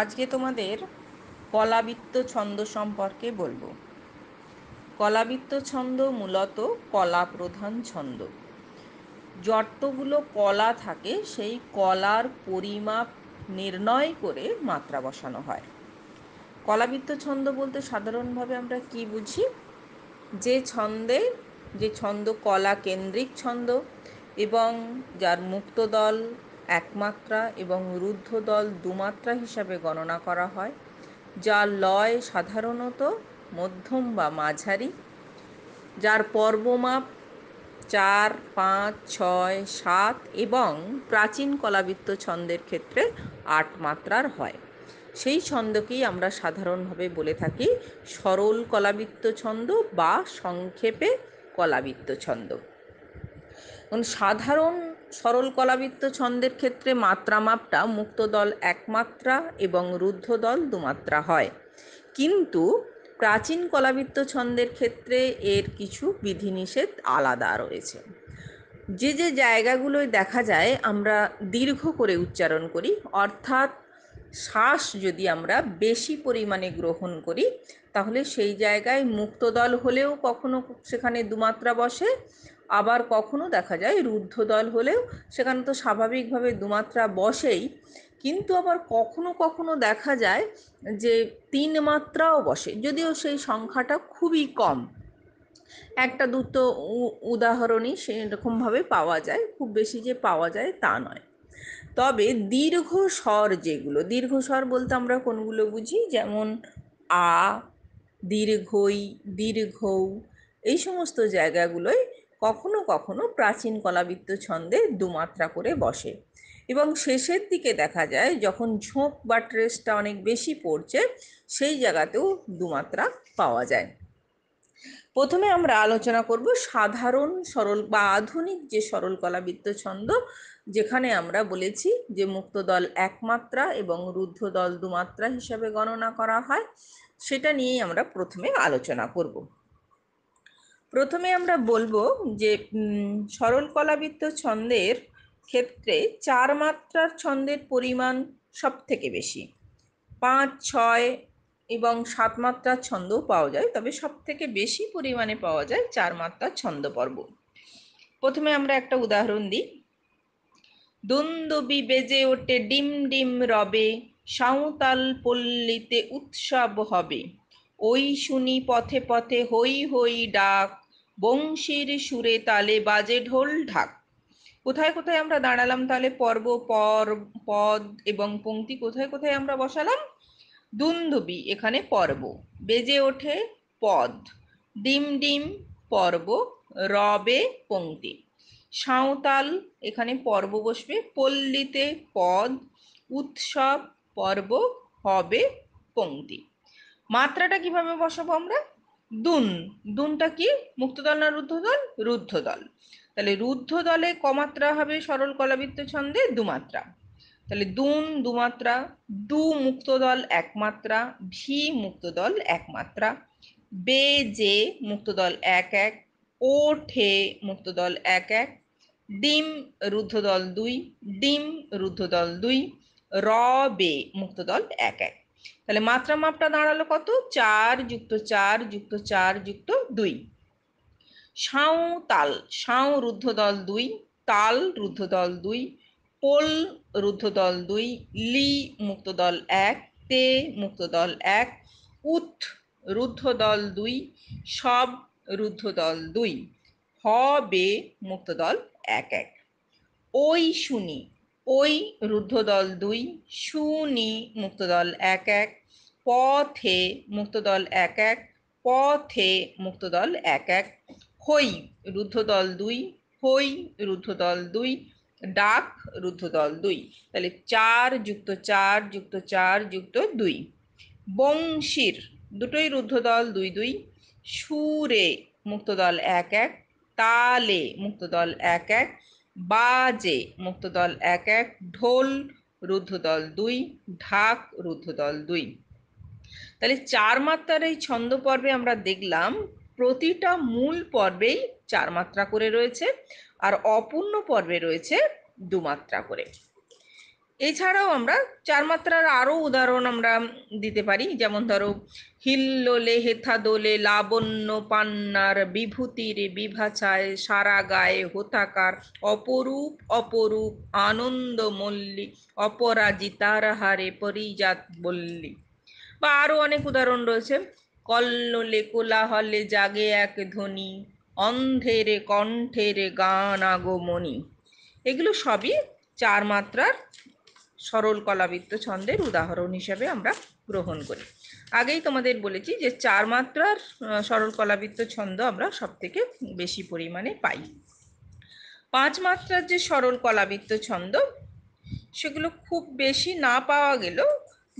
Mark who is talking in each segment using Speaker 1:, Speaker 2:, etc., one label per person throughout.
Speaker 1: আজকে তোমাদের কলাবৃত্ত ছন্দ সম্পর্কে বলবো কলাবৃত্ত ছন্দ মূলত কলা প্রধান ছন্দ যট্টগুলো কলা থাকে সেই কলার পরিমাপ নির্ণয় করে মাত্রা বসানো হয় কলাবৃত্ত ছন্দ বলতে সাধারণভাবে আমরা কি বুঝি যে ছন্দে যে ছন্দ কলা কেন্দ্রিক ছন্দ এবং যার মুক্তদল একমাত্রা এবং রুদ্ধ দু দুমাত্রা হিসাবে গণনা করা হয় যা লয় সাধারণত মধ্যম বা মাঝারি যার পর্বমাপ চার পাঁচ ছয় সাত এবং প্রাচীন কলাবৃত্ত ছন্দের ক্ষেত্রে আট মাত্রার হয় সেই ছন্দকেই আমরা সাধারণভাবে বলে থাকি সরল কলাবৃত্ত ছন্দ বা সংক্ষেপে কলাবৃত্ত ছন্দ সাধারণ সরল কলাবৃত্ত ছন্দের ক্ষেত্রে মাত্রা মাপটা মুক্তদল একমাত্রা এবং রুদ্ধদল দুমাত্রা হয় কিন্তু প্রাচীন কলাবৃত্ত ছন্দের ক্ষেত্রে এর কিছু বিধিনিষেধ আলাদা রয়েছে যে যে জায়গাগুলোয় দেখা যায় আমরা দীর্ঘ করে উচ্চারণ করি অর্থাৎ শ্বাস যদি আমরা বেশি পরিমাণে গ্রহণ করি তাহলে সেই জায়গায় মুক্তদল হলেও কখনো সেখানে দুমাত্রা বসে আবার কখনো দেখা যায় রুদ্ধ দল হলেও সেখানে তো স্বাভাবিকভাবে দুমাত্রা বসেই কিন্তু আবার কখনো কখনো দেখা যায় যে তিন মাত্রাও বসে যদিও সেই সংখ্যাটা খুবই কম একটা দুটো উদাহরণই সেরকমভাবে পাওয়া যায় খুব বেশি যে পাওয়া যায় তা নয় তবে দীর্ঘ স্বর যেগুলো দীর্ঘ স্বর বলতে আমরা কোনগুলো বুঝি যেমন আ দীর্ঘই দীর্ঘ এই সমস্ত জায়গাগুলোয় কখনো কখনো প্রাচীন কলাবৃত্ত ছন্দে দুমাত্রা করে বসে এবং শেষের দিকে দেখা যায় যখন ঝোঁক বা ট্রেসটা অনেক বেশি পড়ছে সেই জায়গাতেও দুমাত্রা পাওয়া যায় প্রথমে আমরা আলোচনা করব সাধারণ সরল বা আধুনিক যে সরল কলাবৃত্ত ছন্দ যেখানে আমরা বলেছি যে মুক্তদল একমাত্রা এবং রুদ্ধদল দুমাত্রা হিসাবে গণনা করা হয় সেটা নিয়েই আমরা প্রথমে আলোচনা করব প্রথমে আমরা বলবো যে সরল কলাবৃত্ত ছন্দের ক্ষেত্রে চার মাত্রার ছন্দের পরিমাণ সব থেকে বেশি পাঁচ ছয় এবং সাত মাত্রার ছন্দও পাওয়া যায় তবে সব থেকে বেশি পরিমাণে পাওয়া যায় চার মাত্রার ছন্দ পর্ব প্রথমে আমরা একটা উদাহরণ দিই দন্দবি বেজে ওঠে ডিম ডিম রবে সাঁওতাল পল্লীতে উৎসব হবে ওই শুনি পথে পথে হই হই ডাক বংশীর সুরে তালে বাজে ঢোল ঢাক কোথায় কোথায় আমরা দাঁড়ালাম তাহলে পর্ব পর পদ এবং পঙ্ক্তি কোথায় কোথায় আমরা বসালাম দুন্দুবি এখানে পর্ব বেজে ওঠে পদ ডিম ডিম পর্ব রবে পঙ্ক্তি সাঁওতাল এখানে পর্ব বসবে পল্লীতে পদ উৎসব পর্ব হবে পঙ্ক্তি মাত্রাটা কিভাবে বসাবো আমরা দুন দুনটা কি মুক্তদল না রুদ্ধদল রুদ্ধদল তাহলে রুদ্ধদলে কমাত্রা হবে সরল কলাবৃত্ত ছন্দে দুমাত্রা তাহলে দুন দুমাত্রা দু মুক্তদল একমাত্রা ভি মুক্তদল একমাত্রা বে যে মুক্তদল এক এক ও ঠে মুক্তদল এক এক ডিম রুদ্ধদল দুই ডিম রুদ্ধদল দুই র বে মুক্তদল এক এক তাহলে মাত্রা মাপটা দাঁড়ালো কত চার যুক্ত চার যুক্ত চার যুক্ত দুই সাঁও তাল সাঁও রুদ্ধদল দুই তাল রুদ্ধদল দুই পোল রুদ্ধদল দুই লি মুক্তদল এক তে মুক্তদল এক উত রুদ্ধদল দুই সব রুদ্ধদল দুই হ বে মুক্তদল এক এক ওই শুনি ওই রুদ্ধদল দুই শুনি মুক্তদল এক এক পথে মুক্তদল এক এক পথে মুক্তদল এক এক হই রুদ্ধদল দুই হই রুদ্ধদল দুই ডাক রুদ্ধদল দুই তাহলে চার যুক্ত চার যুক্ত চার যুক্ত দুই বংশীর দুটোই রুদ্ধদল দুই দুই সুরে মুক্তদল এক এক তালে মুক্তদল এক এক বাজে মুক্তদল এক এক ঢোল রুদ্ধদল দুই ঢাক রুদ্ধদল দুই তাহলে চার মাত্রার এই ছন্দ পর্বে আমরা দেখলাম প্রতিটা মূল পর্বেই চার মাত্রা করে রয়েছে আর অপূর্ণ পর্বে রয়েছে দুমাত্রা করে এছাড়াও আমরা চার মাত্রার আরও উদাহরণ আমরা দিতে পারি যেমন ধরো হিল্লোলে হেথা দোলে লাবণ্য পান্নার বিভূতির বিভাচায় সারা গায়ে হোতাকার অপরূপ অপরূপ আনন্দ মল্লি অপরাজিতার হারে পরিজাত বল্লী বা আরও অনেক উদাহরণ রয়েছে কল্লোলে কোলাহলে জাগে এক ধ্বনি অন্ধের কণ্ঠের গান আগমনী এগুলো সবই চার মাত্রার সরল কলাবৃত্ত ছন্দের উদাহরণ হিসাবে আমরা গ্রহণ করি আগেই তোমাদের বলেছি যে চার মাত্রার সরল কলাবৃত্ত ছন্দ আমরা সবথেকে বেশি পরিমাণে পাই পাঁচ মাত্রার যে সরল কলাবৃত্ত ছন্দ সেগুলো খুব বেশি না পাওয়া গেল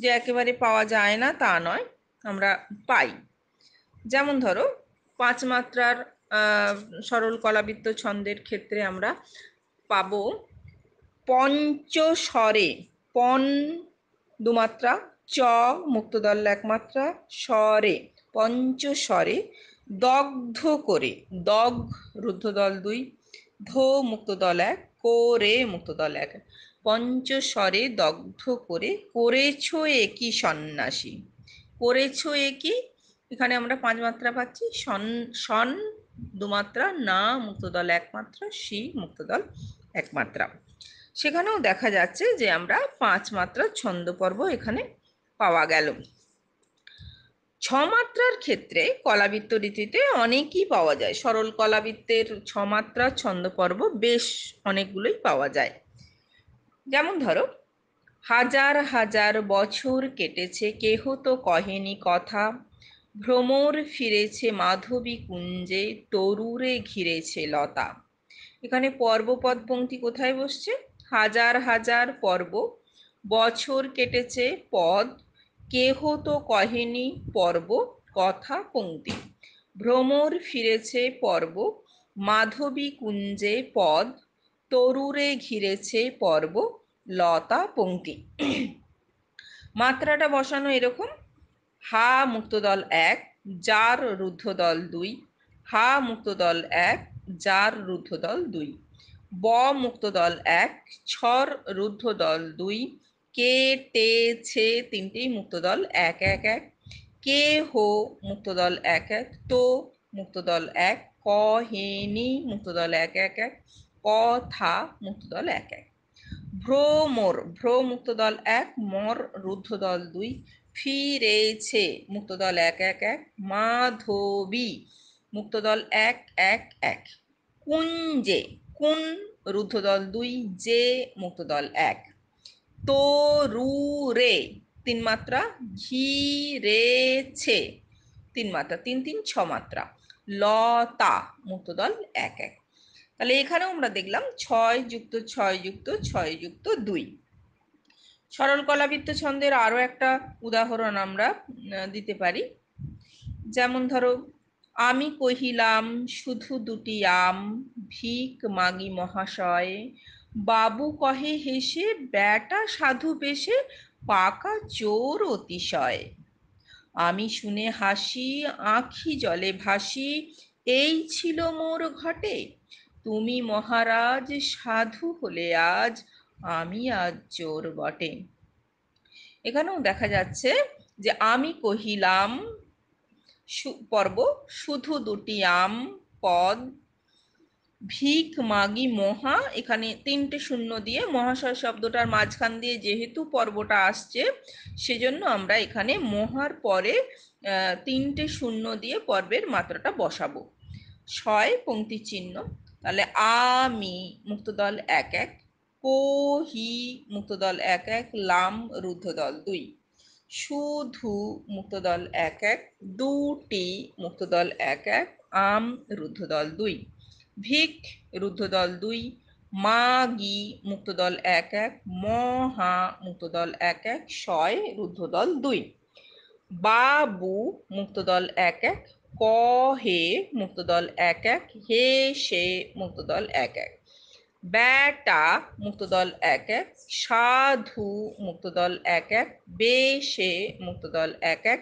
Speaker 1: যে একেবারে পাওয়া যায় না তা নয় আমরা পাই যেমন ধরো পাঁচ মাত্রার সরল কলাবৃত্ত ছন্দের ক্ষেত্রে আমরা পাবো পঞ্চস্বরে পন দুমাত্রা চ মুক্তদল একমাত্রা স্বরে পঞ্চস্বরে দগ্ধ করে দগ রুদ্ধদল দুই ধো মুক্তদল এক করে মুক্তদল এক পঞ্চস্বরে দগ্ধ করে করেছ একই সন্ন্যাসী করেছ একই এখানে আমরা পাঁচ মাত্রা পাচ্ছি সন সন দুমাত্রা না মুক্তদল একমাত্রা সি মুক্তদল একমাত্রা সেখানেও দেখা যাচ্ছে যে আমরা পাঁচ মাত্রার ছন্দ পর্ব এখানে পাওয়া গেল ছমাত্রার ক্ষেত্রে কলাবৃত্ত রীতিতে অনেকই পাওয়া যায় সরল কলাবৃত্তের ছমাত্রার ছন্দ পর্ব বেশ অনেকগুলোই পাওয়া যায় যেমন ধরো হাজার হাজার বছর কেটেছে কেহ তো কহেনি কথা ভ্রমর ফিরেছে মাধবী কুঞ্জে তরুরে ঘিরেছে লতা এখানে পর্বপদ পঙ্ক্তি কোথায় বসছে হাজার হাজার পর্ব বছর কেটেছে পদ কেহ তো কহেনি পর্ব কথা পঙ্ক্তি ভ্রমর ফিরেছে পর্ব মাধবী কুঞ্জে পদ তরুরে ঘিরেছে পর্ব লতা পঙ্ক্তি মাত্রাটা বসানো এরকম হা মুক্তদল এক যার রুদ্ধদল দুই হা মুক্তদল এক যার রুদ্ধদল দুই ব মুক্ত দল এক ছর রুদ্ধ দল দুই কে টে ছে তিনটি মুক্ত দল এক এক এক কে হো মুক্ত দল এক এক তো মুক্ত দল এক ক হে নি মুক্ত দল এক এক এক ক থা মুক্ত দল এক এক ভ্রো মোর ভ্র মুক্ত দল এক মর রুদ্ধ দল দুই ফি রে ছে মুক্ত দল এক এক এক মাধবী মুক্ত দল এক এক এক কুঞ্জে কোন রুদ্ধদল দুই যে মুক্তদল এক তো রু রে তিন মাত্রা ঘি রে ছে তিন মাত্রা তিন তিন ছ মাত্রা ল তা মুক্তদল এক এক তাহলে এখানেও আমরা দেখলাম ছয় যুক্ত ছয় যুক্ত ছয় যুক্ত দুই সরল কলাবৃত্ত ছন্দের আরও একটা উদাহরণ আমরা দিতে পারি যেমন ধরো আমি কহিলাম শুধু দুটি আম ভিক মাগি মহাশয় বাবু কহে হেসে ব্যাটা সাধু বেশে পাকা চোর অতিশয় আমি শুনে হাসি আঁখি জলে ভাসি এই ছিল মোর ঘটে তুমি মহারাজ সাধু হলে আজ আমি আজ চোর বটে এখানেও দেখা যাচ্ছে যে আমি কহিলাম পর্ব শুধু দুটি আম পদ ভিক মাগি মহা এখানে তিনটে শূন্য দিয়ে মহাশয় শব্দটার মাঝখান দিয়ে যেহেতু পর্বটা আসছে সেজন্য আমরা এখানে মহার পরে তিনটে শূন্য দিয়ে পর্বের মাত্রাটা বসাবো ছয় পঙ্ক্তি চিহ্ন তাহলে আমি মুক্তদল এক এক কোহি মুক্তদল এক এক লাম রুদ্ধদল দুই শুধু মুক্তদল এক এক দুটি মুক্তদল এক এক আম রুদ্ধদল দুই ভিক রুদ্ধদল দুই মাগি মুক্তদল এক এক মহা মুক্তদল এক এক শয় রুদ্ধদল দুই বাবু মুক্তদল এক এক ক হে মুক্তদল এক এক হে সে মুক্তদল এক এক ব্যাটা মুক্তদল এক এক সাধু মুক্তদল এক এক বেশে মুক্তদল এক এক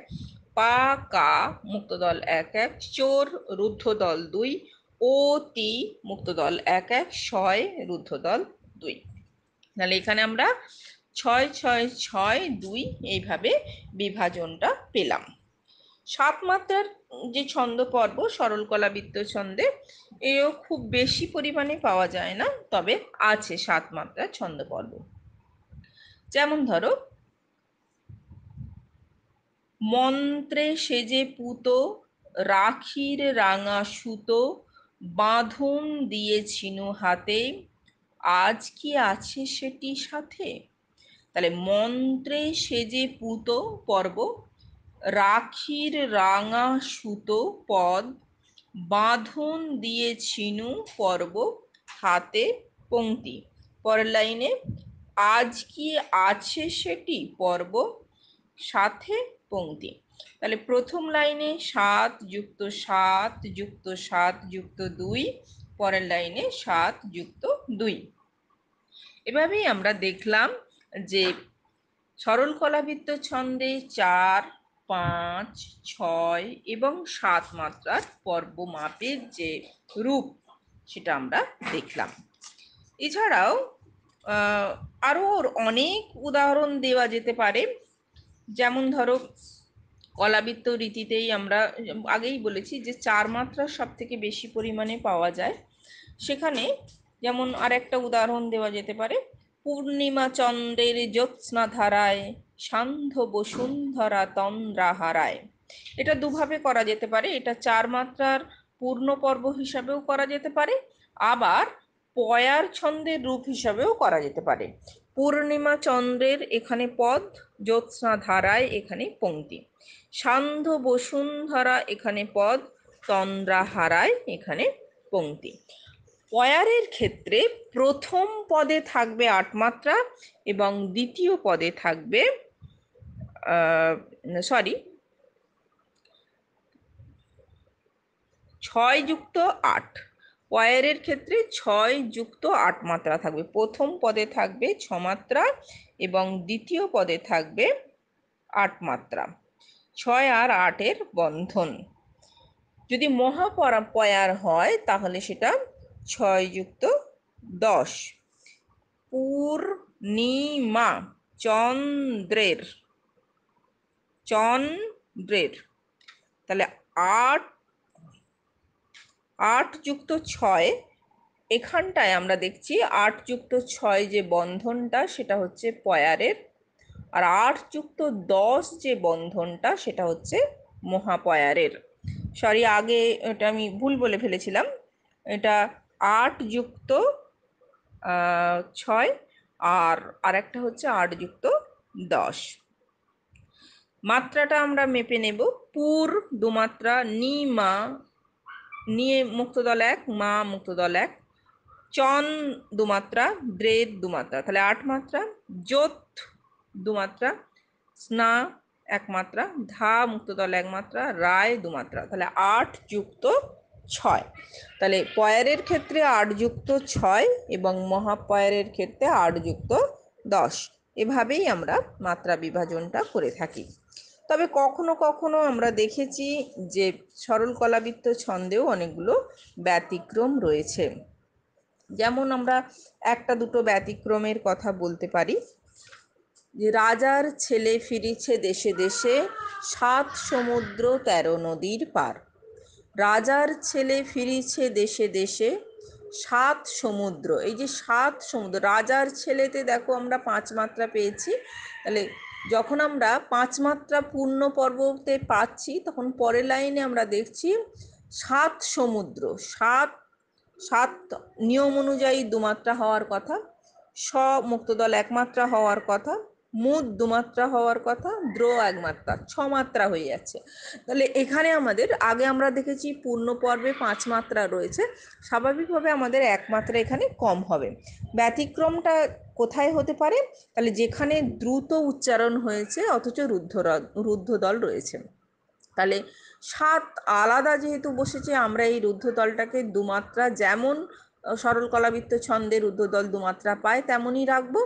Speaker 1: পাকা মুক্তদল এক এক চোর রুদ্ধদল দুই অতি মুক্তদল এক এক ছয় রুদ্ধদল দুই তাহলে এখানে আমরা ছয় ছয় ছয় দুই এইভাবে বিভাজনটা পেলাম সাত মাত্রার যে ছন্দ পর্ব সরলকলা বৃত্ত ছন্দে এও খুব বেশি পরিমাণে পাওয়া যায় না তবে আছে সাত মাত্রার ছন্দ পর্ব যেমন ধরো মন্ত্রে সেজে পুত রাখির রাঙা সুতো বাঁধন দিয়ে ছিনু হাতে আজ কি আছে সেটি সাথে তাহলে মন্ত্রে সেজে পুত পর্ব রাখির রাঙা সুতো পদ বাঁধন দিয়ে ছিনু পর্ব হাতে পংক্তি পরের লাইনে আজ কি আছে সেটি পর্ব সাথে পংক্তি তাহলে প্রথম লাইনে সাত যুক্ত সাত যুক্ত সাত যুক্ত দুই পরের লাইনে সাত যুক্ত দুই এভাবেই আমরা দেখলাম যে সরল কলাবৃত্ত ছন্দে চার পাঁচ ছয় এবং সাত মাত্রার পর্ব মাপের যে রূপ সেটা আমরা দেখলাম এছাড়াও আরও অনেক উদাহরণ দেওয়া যেতে পারে যেমন ধরো কলাবৃত্ত রীতিতেই আমরা আগেই বলেছি যে চার মাত্রা সব থেকে বেশি পরিমাণে পাওয়া যায় সেখানে যেমন আর একটা উদাহরণ দেওয়া যেতে পারে পূর্ণিমা চন্দ্রের জ্যোৎস্না ধারায় সান্ধ্য বসুন্ধরা তন্দ্রা হারায় এটা দুভাবে করা যেতে পারে এটা চার মাত্রার পূর্ণ পর্ব হিসাবেও করা যেতে পারে আবার পয়ার ছন্দের রূপ হিসাবেও করা যেতে পারে পূর্ণিমা চন্দ্রের এখানে পদ জ্যোৎস্না ধারায় এখানে পঙ্ক্তি সান্ধ্য বসুন্ধরা এখানে পদ তন্দ্রা হারায় এখানে পঙ্ক্তি পয়ারের ক্ষেত্রে প্রথম পদে থাকবে আট মাত্রা এবং দ্বিতীয় পদে থাকবে সরি ছয় যুক্ত আট ওয়ারের ক্ষেত্রে ছয় যুক্ত আট মাত্রা থাকবে প্রথম পদে থাকবে ছ মাত্রা এবং দ্বিতীয় পদে থাকবে আট মাত্রা ছয় আর আটের বন্ধন যদি মহাপরা পয়ার হয় তাহলে সেটা ছয় যুক্ত দশ পূর্ণিমা চন্দ্রের চন্দ্রের তাহলে আট আট যুক্ত ছয় এখানটায় আমরা দেখছি আট যুক্ত ছয় যে বন্ধনটা সেটা হচ্ছে পয়ারের আর আট যুক্ত দশ যে বন্ধনটা সেটা হচ্ছে মহাপয়ারের সরি আগে এটা আমি ভুল বলে ফেলেছিলাম এটা আট যুক্ত ছয় আর আরেকটা হচ্ছে আট যুক্ত দশ মাত্রাটা আমরা মেপে নেব পুর দুমাত্রা নি মা নিয়ে মুক্তদল এক মা মুক্তদল এক চন দুমাত্রা দ্রেদ দুমাত্রা তাহলে আট মাত্রা জোত দুমাত্রা স্না এক মাত্রা ধা মুক্তদল এক মাত্রা রায় দুমাত্রা তাহলে আট যুক্ত ছয় তাহলে পয়ারের ক্ষেত্রে আট যুক্ত ছয় এবং মহাপয়ারের ক্ষেত্রে আট যুক্ত দশ এভাবেই আমরা মাত্রা বিভাজনটা করে থাকি তবে কখনো কখনো আমরা দেখেছি যে সরল কলাবৃত্ত ছন্দেও অনেকগুলো ব্যতিক্রম রয়েছে যেমন আমরা একটা দুটো ব্যতিক্রমের কথা বলতে পারি রাজার ছেলে ফিরিছে দেশে দেশে সাত সমুদ্র তেরো নদীর পার রাজার ছেলে ফিরিছে দেশে দেশে সাত সমুদ্র এই যে সাত সমুদ্র রাজার ছেলেতে দেখো আমরা পাঁচ মাত্রা পেয়েছি তাহলে যখন আমরা পাঁচ মাত্রা পূর্ণ পর্বতে পাচ্ছি তখন পরের লাইনে আমরা দেখছি সাত সমুদ্র সাত সাত নিয়ম অনুযায়ী দুমাত্রা হওয়ার কথা স মুক্তদল একমাত্রা হওয়ার কথা মুদ দুমাত্রা হওয়ার কথা দ্র একমাত্রা ছমাত্রা হয়ে যাচ্ছে তাহলে এখানে আমাদের আগে আমরা দেখেছি পূর্ণ পর্বে পাঁচ মাত্রা রয়েছে স্বাভাবিকভাবে আমাদের একমাত্রা এখানে কম হবে ব্যতিক্রমটা কোথায় হতে পারে তাহলে যেখানে দ্রুত উচ্চারণ হয়েছে অথচ রুদ্ধ রুদ্ধদল রয়েছে তাহলে সাত আলাদা যেহেতু বসেছে আমরা এই রুদ্ধদলটাকে দুমাত্রা যেমন সরল কলাবৃত্ত ছন্দের রুদ্ধদল দুমাত্রা পায় তেমনই রাখবো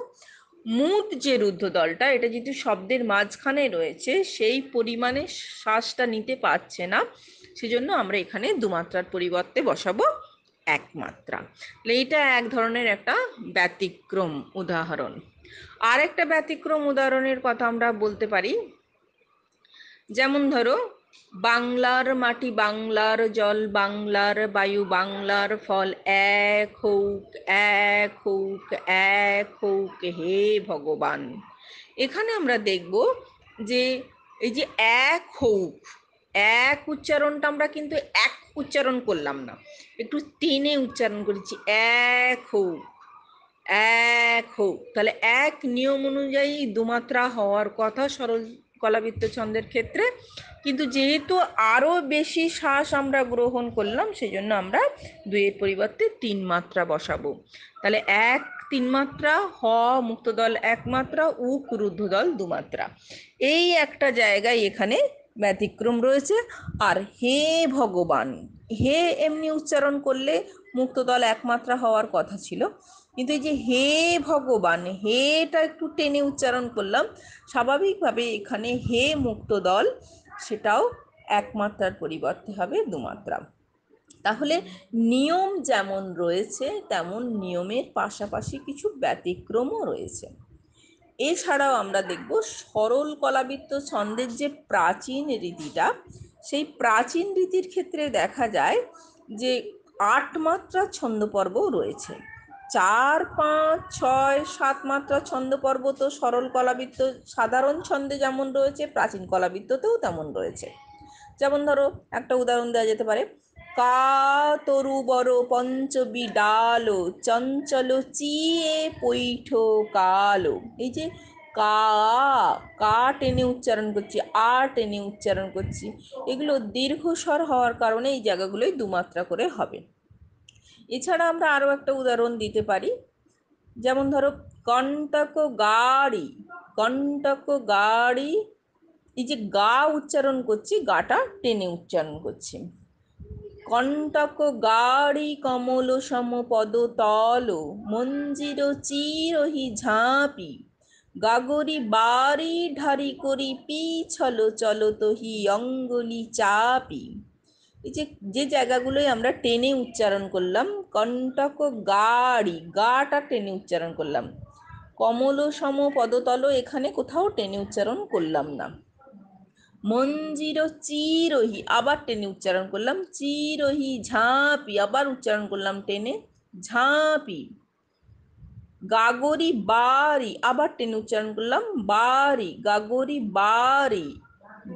Speaker 1: মুদ যে রুদ্ধ দলটা এটা যেহেতু শব্দের মাঝখানে রয়েছে সেই পরিমাণে শ্বাসটা নিতে পারছে না সেজন্য আমরা এখানে দুমাত্রার পরিবর্তে বসাবো একমাত্রা এইটা এক ধরনের একটা ব্যতিক্রম উদাহরণ আর একটা ব্যতিক্রম উদাহরণের কথা আমরা বলতে পারি যেমন ধরো বাংলার মাটি বাংলার জল বাংলার বায়ু বাংলার ফল এক হৌক এক হৌক এক হৌক হে ভগবান এখানে আমরা দেখব যে এই যে এক হৌক এক উচ্চারণটা আমরা কিন্তু এক উচ্চারণ করলাম না একটু টেনে উচ্চারণ করেছি এক হৌক এক হোক তাহলে এক নিয়ম অনুযায়ী দুমাত্রা হওয়ার কথা সরল কলাবৃত্ত ছন্দের ক্ষেত্রে কিন্তু যেহেতু আরও বেশি শ্বাস আমরা গ্রহণ করলাম সেই জন্য আমরা দুইয়ের পরিবর্তে তিন মাত্রা বসাবো তাহলে এক তিন মাত্রা হ মুক্তদল এক মাত্রা উ ক্রুদ্ধদল দুমাত্রা এই একটা জায়গায় এখানে ব্যতিক্রম রয়েছে আর হে ভগবান হে এমনি উচ্চারণ করলে মুক্তদল একমাত্রা হওয়ার কথা ছিল কিন্তু এই যে হে ভগবান হেটা একটু টেনে উচ্চারণ করলাম স্বাভাবিকভাবে এখানে হে মুক্তদল সেটাও এক মাত্রার পরিবর্তে হবে দুমাত্রা তাহলে নিয়ম যেমন রয়েছে তেমন নিয়মের পাশাপাশি কিছু ব্যতিক্রমও রয়েছে এছাড়াও আমরা দেখব সরল কলাবৃত্ত ছন্দের যে প্রাচীন রীতিটা সেই প্রাচীন রীতির ক্ষেত্রে দেখা যায় যে আট মাত্রা ছন্দপর্বও রয়েছে চার পাঁচ ছয় সাত মাত্রা ছন্দ পর্বত সরল কলাবৃত্ত সাধারণ ছন্দে যেমন রয়েছে প্রাচীন কলাবৃত্ততেও তেমন রয়েছে যেমন ধরো একটা উদাহরণ দেওয়া যেতে পারে কা তরু বড় পঞ্চবি ডাল চঞ্চল চিয়ে পৈঠ কালো এই যে কা কা টেনে উচ্চারণ করছি আ টেনে উচ্চারণ করছি এগুলো দীর্ঘস্বর হওয়ার কারণে এই জায়গাগুলোই দুমাত্রা করে হবে এছাড়া আমরা আরও একটা উদাহরণ দিতে পারি যেমন ধরো কণ্টক গাড়ি কণ্টক গাড়ি এই যে গা উচ্চারণ করছি গাটা টেনে উচ্চারণ করছি কণ্টক গাড়ি কমল পদ তল মঞ্জির চিরহি ঝাঁপি গাগরি বাড়ি ঢারি করি পিছল চল তহি অঙ্গলি চাপি এই যে যে জায়গাগুলোই আমরা টেনে উচ্চারণ করলাম কণ্টক গাড়ি গাটা টেনে উচ্চারণ করলাম কমল সম পদতল এখানে কোথাও টেনে উচ্চারণ করলাম না মঞ্জির চিরহি আবার টেনে উচ্চারণ করলাম চিরহি ঝাঁপি আবার উচ্চারণ করলাম টেনে ঝাঁপি গাগরি বাড়ি আবার টেনে উচ্চারণ করলাম বাড়ি গাগরি বাড়ি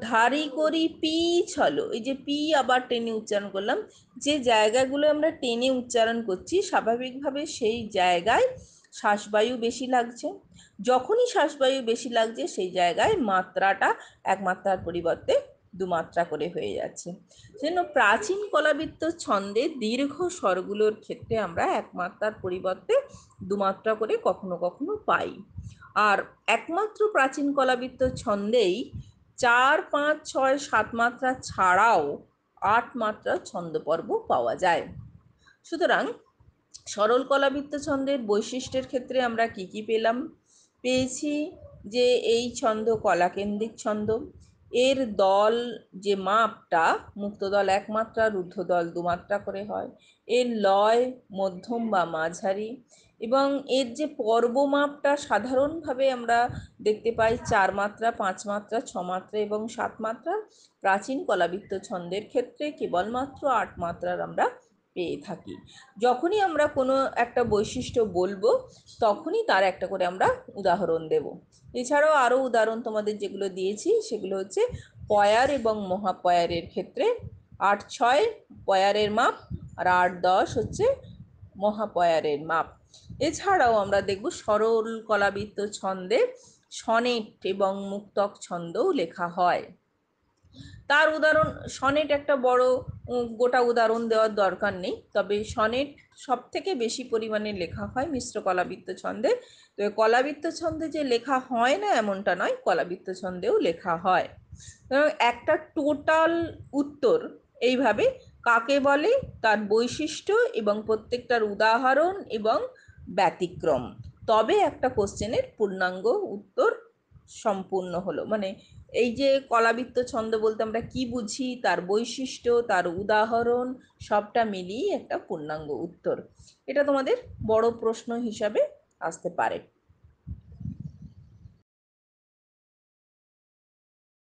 Speaker 1: ধারি করি পি ছলো এই যে পি আবার টেনে উচ্চারণ করলাম যে জায়গাগুলো আমরা টেনে উচ্চারণ করছি স্বাভাবিকভাবে সেই জায়গায় শ্বাসবায়ু বেশি লাগছে যখনই শ্বাসবায়ু বেশি লাগছে সেই জায়গায় মাত্রাটা এক মাত্রার পরিবর্তে দুমাত্রা করে হয়ে যাচ্ছে সেজন্য প্রাচীন কলাবৃত্ত ছন্দে দীর্ঘ স্বরগুলোর ক্ষেত্রে আমরা একমাত্রার পরিবর্তে দুমাত্রা করে কখনো কখনো পাই আর একমাত্র প্রাচীন কলাবৃত্ত ছন্দেই চার পাঁচ ছয় সাত মাত্রা ছাড়াও আট মাত্রা ছন্দপর্ব পাওয়া যায় সুতরাং সরল কলাবৃত্ত ছন্দের বৈশিষ্ট্যের ক্ষেত্রে আমরা কি কি পেলাম পেয়েছি যে এই ছন্দ কলাকেন্দ্রিক ছন্দ এর দল যে মাপটা মুক্তদল একমাত্রা রুদ্ধদল দুমাত্রা করে হয় এর লয় মধ্যম বা মাঝারি এবং এর যে পর্ব মাপটা সাধারণভাবে আমরা দেখতে পাই চার মাত্রা পাঁচ মাত্রা ছ মাত্রা এবং সাত মাত্রা প্রাচীন কলাবৃত্ত ছন্দের ক্ষেত্রে কেবলমাত্র আট মাত্রার আমরা পেয়ে থাকি যখনই আমরা কোনো একটা বৈশিষ্ট্য বলবো তখনই তার একটা করে আমরা উদাহরণ দেব এছাড়াও আরও উদাহরণ তোমাদের যেগুলো দিয়েছি সেগুলো হচ্ছে পয়ার এবং মহাপয়ারের ক্ষেত্রে আট ছয় পয়ারের মাপ আর আট দশ হচ্ছে মহাপয়ারের মাপ এছাড়াও আমরা দেখব সরল কলাবৃত্ত ছন্দে সনেট এবং মুক্তক ছন্দও লেখা হয় তার উদাহরণ সনেট একটা বড় গোটা উদাহরণ দেওয়ার দরকার নেই তবে সনেট সব থেকে বেশি পরিমাণে লেখা হয় মিশ্র কলাবৃত্ত ছন্দে তবে কলাবৃত্ত ছন্দে যে লেখা হয় না এমনটা নয় কলাবৃত্ত ছন্দেও লেখা হয় একটা টোটাল উত্তর এইভাবে কাকে বলে তার বৈশিষ্ট্য এবং প্রত্যেকটার উদাহরণ এবং ব্যতিক্রম তবে একটা কোশ্চেনের পূর্ণাঙ্গ উত্তর সম্পূর্ণ হলো মানে এই যে কলাবৃত্ত ছন্দ বলতে আমরা কি বুঝি তার বৈশিষ্ট্য তার উদাহরণ সবটা মিলিয়ে একটা পূর্ণাঙ্গ উত্তর এটা তোমাদের বড় প্রশ্ন হিসাবে আসতে পারে